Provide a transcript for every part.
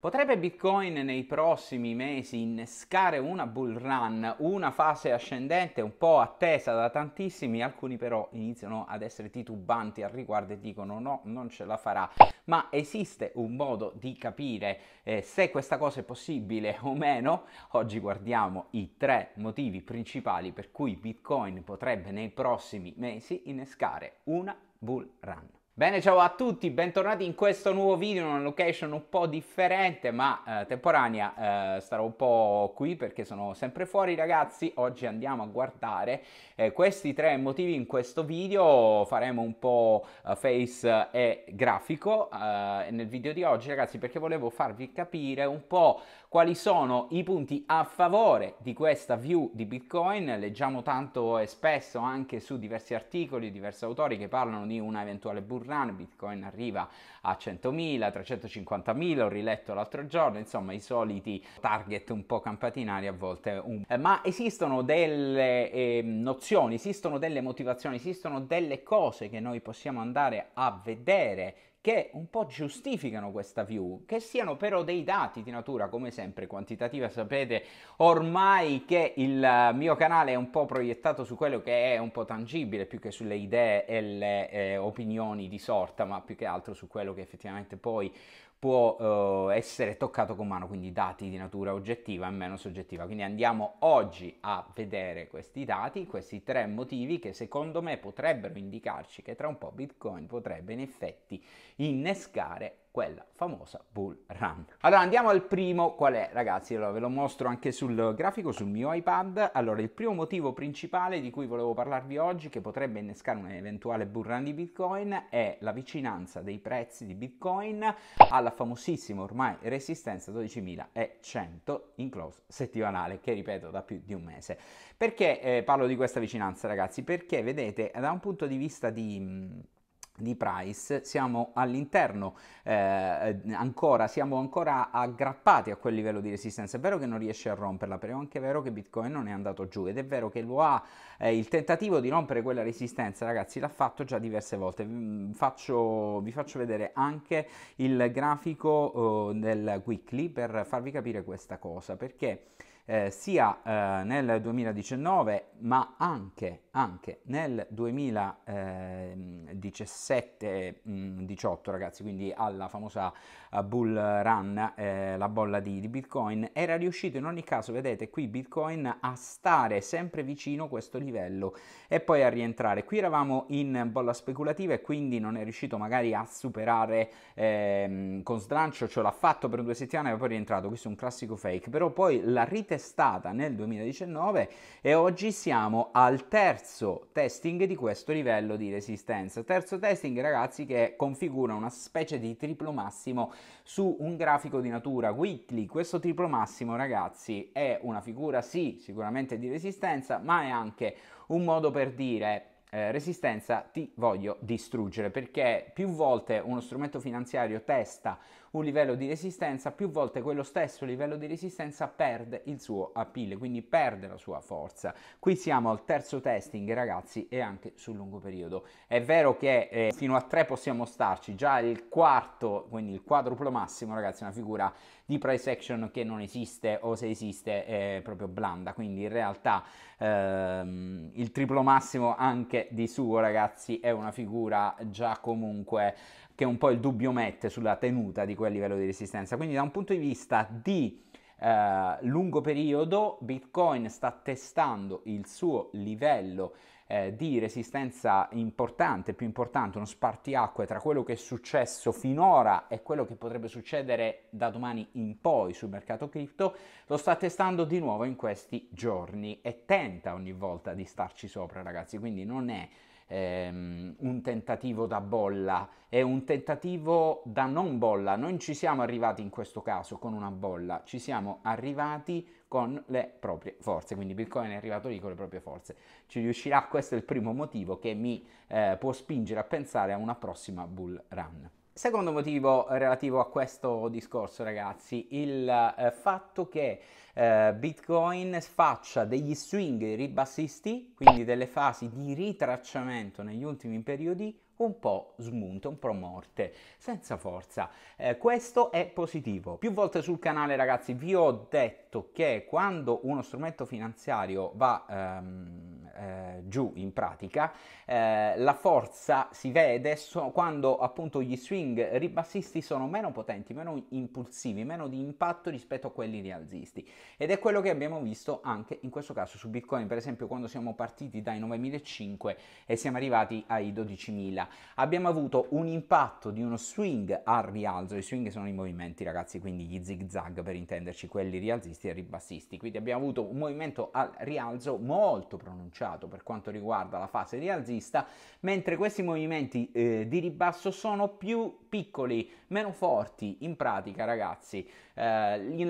Potrebbe Bitcoin nei prossimi mesi innescare una bull run, una fase ascendente un po' attesa da tantissimi, alcuni però iniziano ad essere titubanti al riguardo e dicono no, non ce la farà. Ma esiste un modo di capire eh, se questa cosa è possibile o meno? Oggi guardiamo i tre motivi principali per cui Bitcoin potrebbe nei prossimi mesi innescare una bull run. Bene, ciao a tutti, bentornati in questo nuovo video in una location un po' differente ma eh, temporanea, eh, starò un po' qui perché sono sempre fuori ragazzi, oggi andiamo a guardare eh, questi tre motivi in questo video, faremo un po' eh, face e grafico eh, nel video di oggi ragazzi perché volevo farvi capire un po' Quali sono i punti a favore di questa view di Bitcoin? Leggiamo tanto e spesso anche su diversi articoli, diversi autori che parlano di un eventuale bull run, Bitcoin arriva a 100.000, 350.000, ho riletto l'altro giorno, insomma i soliti target un po' campatinari a volte. Un... Eh, ma esistono delle eh, nozioni, esistono delle motivazioni, esistono delle cose che noi possiamo andare a vedere che un po' giustificano questa view, che siano però dei dati di natura, come sempre, quantitativa. Sapete ormai che il mio canale è un po' proiettato su quello che è un po' tangibile, più che sulle idee e le eh, opinioni di sorta, ma più che altro su quello che effettivamente poi può eh, essere toccato con mano, quindi dati di natura oggettiva e meno soggettiva. Quindi andiamo oggi a vedere questi dati, questi tre motivi che secondo me potrebbero indicarci che tra un po' Bitcoin potrebbe in effetti innescare quella famosa bull run. Allora andiamo al primo, qual è ragazzi? Allora ve lo mostro anche sul grafico sul mio iPad. Allora il primo motivo principale di cui volevo parlarvi oggi che potrebbe innescare un eventuale bull run di Bitcoin è la vicinanza dei prezzi di Bitcoin alla famosissima ormai resistenza 12.100 in close settimanale che ripeto da più di un mese. Perché eh, parlo di questa vicinanza ragazzi? Perché vedete da un punto di vista di di price siamo all'interno eh, ancora siamo ancora aggrappati a quel livello di resistenza è vero che non riesce a romperla però è anche vero che bitcoin non è andato giù ed è vero che lo ha eh, il tentativo di rompere quella resistenza ragazzi l'ha fatto già diverse volte vi mm, faccio, vi faccio vedere anche il grafico eh, del weekly per farvi capire questa cosa perché eh, sia eh, nel 2019 ma anche, anche nel 2017 7-18 mm, ragazzi, quindi alla famosa eh, bull run, eh, la bolla di, di Bitcoin, era riuscito in ogni caso, vedete qui Bitcoin, a stare sempre vicino a questo livello e poi a rientrare. Qui eravamo in bolla speculativa e quindi non è riuscito magari a superare ehm, con slancio, ce cioè l'ha fatto per due settimane e poi è rientrato, questo è un classico fake, però poi l'ha ritestata nel 2019 e oggi siamo al terzo testing di questo livello di resistenza. Terzo testing testing ragazzi che configura una specie di triplo massimo su un grafico di natura weekly. Questo triplo massimo ragazzi è una figura sì sicuramente di resistenza ma è anche un modo per dire eh, resistenza ti voglio distruggere perché più volte uno strumento finanziario testa un livello di resistenza, più volte quello stesso livello di resistenza perde il suo appeal, quindi perde la sua forza. Qui siamo al terzo testing ragazzi e anche sul lungo periodo. È vero che eh, fino a 3 possiamo starci, già il quarto, quindi il quadruplo massimo ragazzi è una figura di price action che non esiste o se esiste è proprio blanda, quindi in realtà ehm, il triplo massimo anche di suo ragazzi è una figura già comunque che un po' il dubbio mette sulla tenuta di quel livello di resistenza. Quindi da un punto di vista di eh, lungo periodo Bitcoin sta testando il suo livello eh, di resistenza importante, più importante, uno spartiacque tra quello che è successo finora e quello che potrebbe succedere da domani in poi sul mercato cripto, lo sta testando di nuovo in questi giorni e tenta ogni volta di starci sopra, ragazzi, quindi non è ehm, un tentativo da bolla, è un tentativo da non bolla. Non ci siamo arrivati in questo caso con una bolla, ci siamo arrivati con le proprie forze. Quindi Bitcoin è arrivato lì con le proprie forze. Ci riuscirà? Questo è il primo motivo che mi eh, può spingere a pensare a una prossima bull run. Secondo motivo relativo a questo discorso, ragazzi, il eh, fatto che eh, Bitcoin faccia degli swing ribassisti, quindi delle fasi di ritracciamento negli ultimi periodi un po' smunte, un po' morte, senza forza. Eh, questo è positivo. Più volte sul canale, ragazzi, vi ho detto che quando uno strumento finanziario va... Ehm, eh, giù in pratica, eh, la forza si vede so- quando appunto gli swing ribassisti sono meno potenti, meno impulsivi, meno di impatto rispetto a quelli rialzisti ed è quello che abbiamo visto anche in questo caso su Bitcoin, per esempio quando siamo partiti dai 9.500 e siamo arrivati ai 12.000, abbiamo avuto un impatto di uno swing al rialzo, i swing sono i movimenti ragazzi, quindi gli zig zag per intenderci, quelli rialzisti e ribassisti, quindi abbiamo avuto un movimento al rialzo molto pronunciato moderato per quanto riguarda la fase rialzista, mentre questi movimenti eh, di ribasso sono più piccoli, meno forti. In pratica, ragazzi, eh, gli,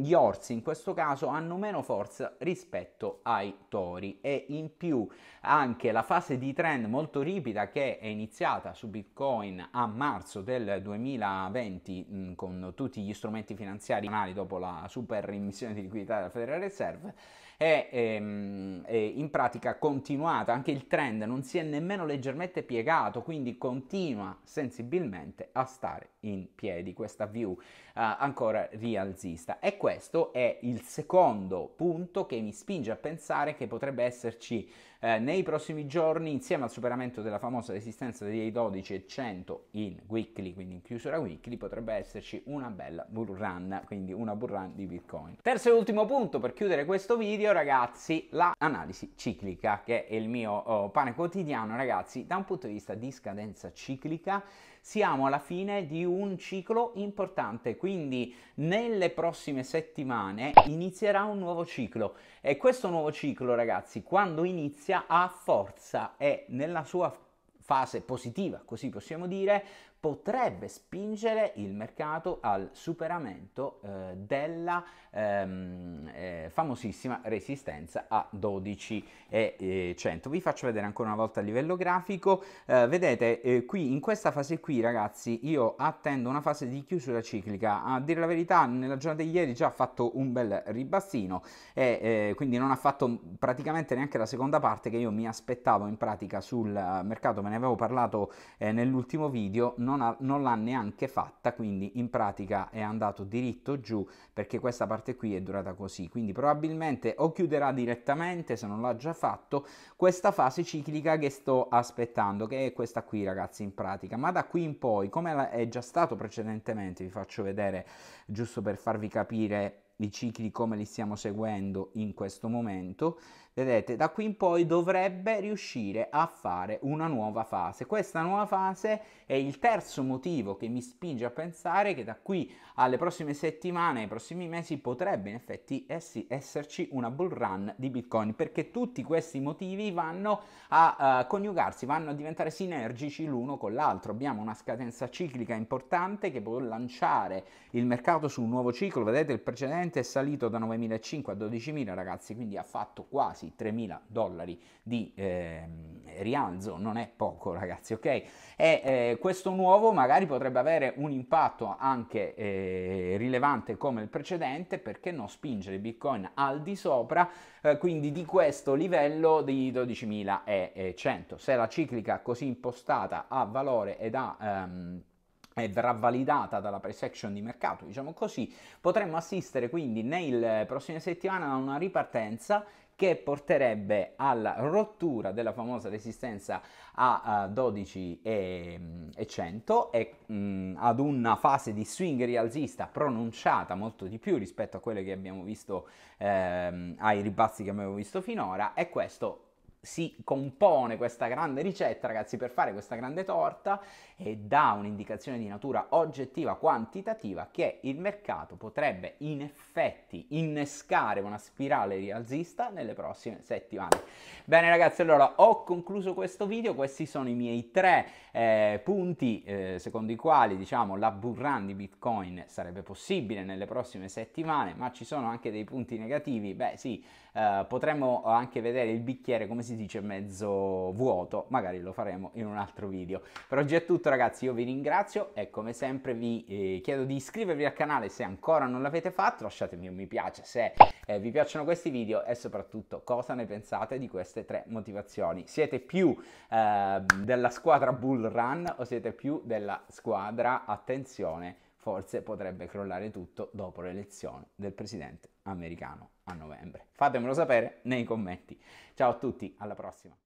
gli orsi in questo caso hanno meno forza rispetto ai tori e in più anche la fase di trend molto ripida che è iniziata su Bitcoin a marzo del 2020 mh, mm, con tutti gli strumenti finanziari dopo la super immissione di liquidità della Federal Reserve è, è, ehm, è in pratica pratica continuata, anche il trend non si è nemmeno leggermente piegato, quindi continua sensibilmente a stare in piedi questa view uh, ancora rialzista. E questo è il secondo punto che mi spinge a pensare che potrebbe esserci eh, nei prossimi giorni insieme al superamento della famosa resistenza dei 12 e 100 in weekly, quindi in chiusura weekly, potrebbe esserci una bella bull run, quindi una bull run di Bitcoin. Terzo e ultimo punto per chiudere questo video, ragazzi, la analisi ci ciclica, che è il mio oh, pane quotidiano, ragazzi, da un punto di vista di scadenza ciclica siamo alla fine di un ciclo importante, quindi nelle prossime settimane inizierà un nuovo ciclo e questo nuovo ciclo, ragazzi, quando inizia ha forza e nella sua fase positiva, così possiamo dire, potrebbe spingere il mercato al superamento eh, della ehm, eh, famosissima resistenza a 12,100. Eh, Vi faccio vedere ancora una volta a livello grafico. Eh, vedete eh, qui in questa fase qui ragazzi io attendo una fase di chiusura ciclica. A dire la verità nella giornata di ieri già ha fatto un bel ribassino e eh, quindi non ha fatto praticamente neanche la seconda parte che io mi aspettavo in pratica sul mercato. Me ne avevo parlato nell'ultimo video. Non non, ha, non l'ha neanche fatta, quindi in pratica è andato diritto giù perché questa parte qui è durata così, quindi probabilmente o chiuderà direttamente se non l'ha già fatto questa fase ciclica che sto aspettando, che è questa qui ragazzi in pratica, ma da qui in poi, come è già stato precedentemente, vi faccio vedere giusto per farvi capire i cicli come li stiamo seguendo in questo momento Vedete, da qui in poi dovrebbe riuscire a fare una nuova fase. Questa nuova fase è il terzo motivo che mi spinge a pensare che da qui alle prossime settimane, ai prossimi mesi potrebbe in effetti esserci una bull run di Bitcoin, perché tutti questi motivi vanno a uh, coniugarsi, vanno a diventare sinergici l'uno con l'altro. Abbiamo una scadenza ciclica importante che può lanciare il mercato su un nuovo ciclo. Vedete, il precedente è salito da 9.500 a 12.000, ragazzi, quindi ha fatto quasi quasi 3.000 dollari di eh, rialzo, non è poco ragazzi, ok? E eh, questo nuovo magari potrebbe avere un impatto anche eh, rilevante come il precedente, perché no spingere Bitcoin al di sopra, eh, quindi di questo livello di 12.100. Eh, Se la ciclica così impostata ha valore ed ha... Ehm, e verrà validata dalla pre-section di mercato, diciamo così, potremmo assistere quindi nelle prossime settimane a una ripartenza che porterebbe alla rottura della famosa resistenza a, a eh, 12 e, 100 mm, e mm, ad una fase di swing rialzista pronunciata molto di più rispetto a quelle che abbiamo visto ehm, ai ribassi che abbiamo visto finora e questo si compone questa grande ricetta, ragazzi, per fare questa grande torta e dà un'indicazione di natura oggettiva, quantitativa, che il mercato potrebbe in effetti innescare una spirale rialzista nelle prossime settimane. Bene ragazzi, allora ho concluso questo video, questi sono i miei tre eh, punti eh, secondo i quali, diciamo, la burran di Bitcoin sarebbe possibile nelle prossime settimane, ma ci sono anche dei punti negativi, beh sì, eh, potremmo anche vedere il bicchiere come si si dice mezzo vuoto, magari lo faremo in un altro video. Per oggi è tutto ragazzi, io vi ringrazio e come sempre vi eh, chiedo di iscrivervi al canale se ancora non l'avete fatto, lasciatemi un mi piace se eh, vi piacciono questi video e soprattutto cosa ne pensate di queste tre motivazioni. Siete più eh, della squadra Bull Run o siete più della squadra attenzione? Forse potrebbe crollare tutto dopo l'elezione del presidente americano a novembre. Fatemelo sapere nei commenti. Ciao a tutti, alla prossima!